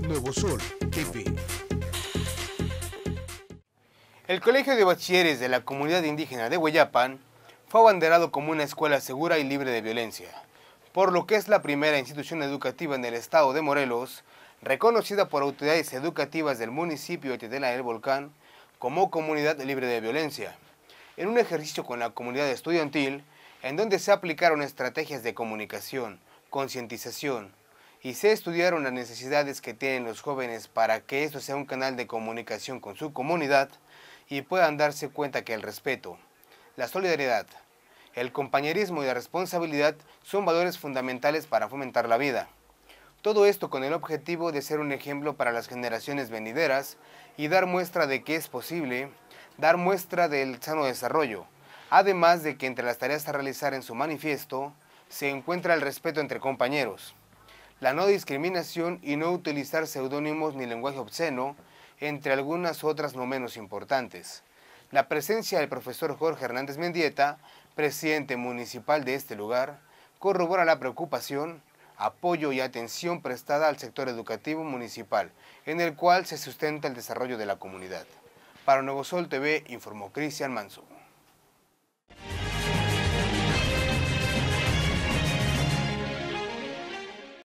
Nuevo Sol El Colegio de Bachilleres de la Comunidad Indígena de Hueyapan fue abanderado como una escuela segura y libre de violencia, por lo que es la primera institución educativa en el estado de Morelos, reconocida por autoridades educativas del municipio de Tetela del Volcán como comunidad libre de violencia. En un ejercicio con la comunidad estudiantil, en donde se aplicaron estrategias de comunicación, concientización y se estudiaron las necesidades que tienen los jóvenes para que esto sea un canal de comunicación con su comunidad y puedan darse cuenta que el respeto, la solidaridad, el compañerismo y la responsabilidad son valores fundamentales para fomentar la vida. Todo esto con el objetivo de ser un ejemplo para las generaciones venideras y dar muestra de que es posible, dar muestra del sano desarrollo, además de que entre las tareas a realizar en su manifiesto se encuentra el respeto entre compañeros, la no discriminación y no utilizar seudónimos ni lenguaje obsceno, entre algunas otras no menos importantes. La presencia del profesor Jorge Hernández Mendieta, presidente municipal de este lugar, corrobora la preocupación, apoyo y atención prestada al sector educativo municipal, en el cual se sustenta el desarrollo de la comunidad. Para Nuevo Sol TV, informó Cristian Manso.